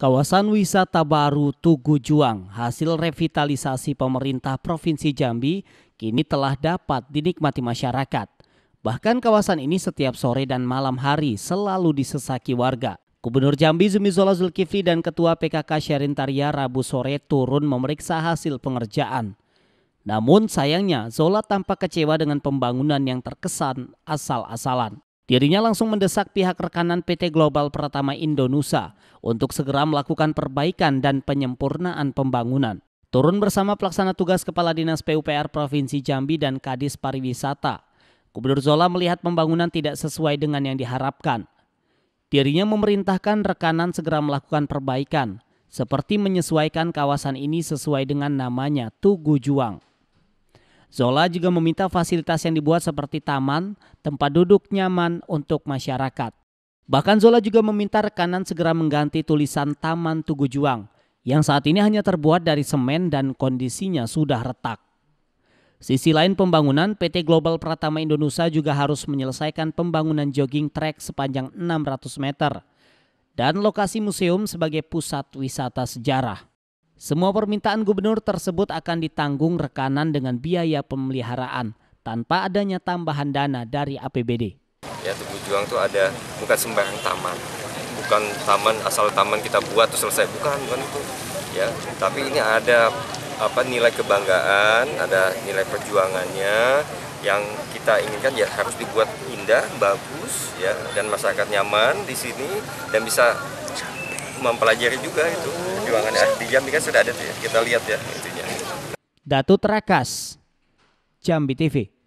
Kawasan wisata baru Tugu Juang hasil revitalisasi pemerintah Provinsi Jambi kini telah dapat dinikmati masyarakat. Bahkan kawasan ini setiap sore dan malam hari selalu disesaki warga. Gubernur Jambi Zumizola Zulkifli dan Ketua PKK Syarin Tarya Rabu sore turun memeriksa hasil pengerjaan. Namun sayangnya Zola tampak kecewa dengan pembangunan yang terkesan asal-asalan. Dirinya langsung mendesak pihak rekanan PT Global Pratama Indonesia untuk segera melakukan perbaikan dan penyempurnaan pembangunan. Turun bersama pelaksana tugas Kepala Dinas PUPR Provinsi Jambi dan Kadis Pariwisata. Gubernur Zola melihat pembangunan tidak sesuai dengan yang diharapkan. Dirinya memerintahkan rekanan segera melakukan perbaikan, seperti menyesuaikan kawasan ini sesuai dengan namanya Tugu Juang. Zola juga meminta fasilitas yang dibuat seperti taman, tempat duduk nyaman untuk masyarakat. Bahkan Zola juga meminta rekanan segera mengganti tulisan Taman Tugu Juang yang saat ini hanya terbuat dari semen dan kondisinya sudah retak. Sisi lain pembangunan, PT Global Pratama Indonesia juga harus menyelesaikan pembangunan jogging track sepanjang 600 meter dan lokasi museum sebagai pusat wisata sejarah. Semua permintaan gubernur tersebut akan ditanggung rekanan dengan biaya pemeliharaan tanpa adanya tambahan dana dari APBD. Ya Tugu Juang itu ada bukan sembarang taman, bukan taman asal taman kita buat terus selesai, bukan bukan itu. Ya, tapi ini ada apa nilai kebanggaan, ada nilai perjuangannya yang kita inginkan ya harus dibuat indah, bagus ya dan masyarakat nyaman di sini dan bisa mempelajari juga itu perjuangan ya. di Jambi kan sudah ada tuh ya. Kita lihat ya intinya. Datu Terakas, Jambi TV.